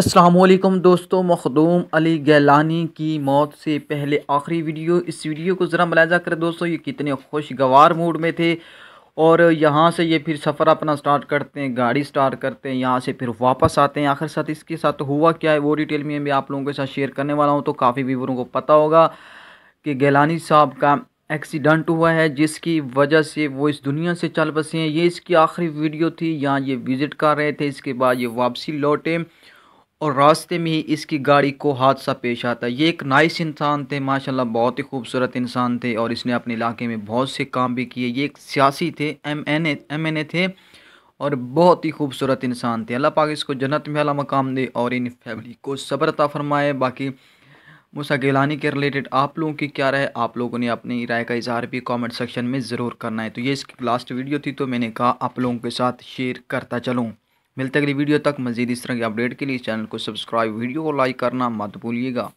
असलम दोस्तों मखदूम अली गैलानी की मौत से पहले आखिरी वीडियो इस वीडियो को ज़रा मुलाजा करें दोस्तों ये कितने खुशगवार मूड में थे और यहाँ से ये फिर सफ़र अपना स्टार्ट करते हैं गाड़ी स्टार्ट करते हैं यहाँ से फिर वापस आते हैं आखिर साथ इसके साथ हुआ क्या है वो डिटेल में भी आप लोगों के साथ शेयर करने वाला हूँ तो काफ़ी व्यवरों को पता होगा कि गैलानी साहब का एक्सीडेंट हुआ है जिसकी वजह से वो इस दुनिया से चल बसे हैं ये इसकी आखिरी वीडियो थी यहाँ ये विज़िट कर रहे थे इसके बाद ये वापसी लौटे और रास्ते में ही इसकी गाड़ी को हादसा पेश आता ये एक नाइस इंसान थे माशाल्लाह बहुत ही खूबसूरत इंसान थे और इसने अपने इलाके में बहुत से काम भी किए ये एक सियासी थे M N A M N A थे और बहुत ही खूबसूरत इंसान थे अल्लाह पाक इसको जन्नत में अला मकाम दे और इन फैमिली को सब्रता फरमाए बाकी मूसा गिलानी के रिलेटेड आप लोगों की क्या राय आप लोगों ने अपनी राय का इजहार भी कॉमेंट सेक्शन में ज़रूर करना है तो ये इसकी लास्ट वीडियो थी तो मैंने कहा आप लोगों के साथ शेयर करता चलूँ मिलते अगली वीडियो तक मजीद इस तरह की अपडेट के लिए चैनल को सब्सक्राइब वीडियो को लाइक करना मत भूलिएगा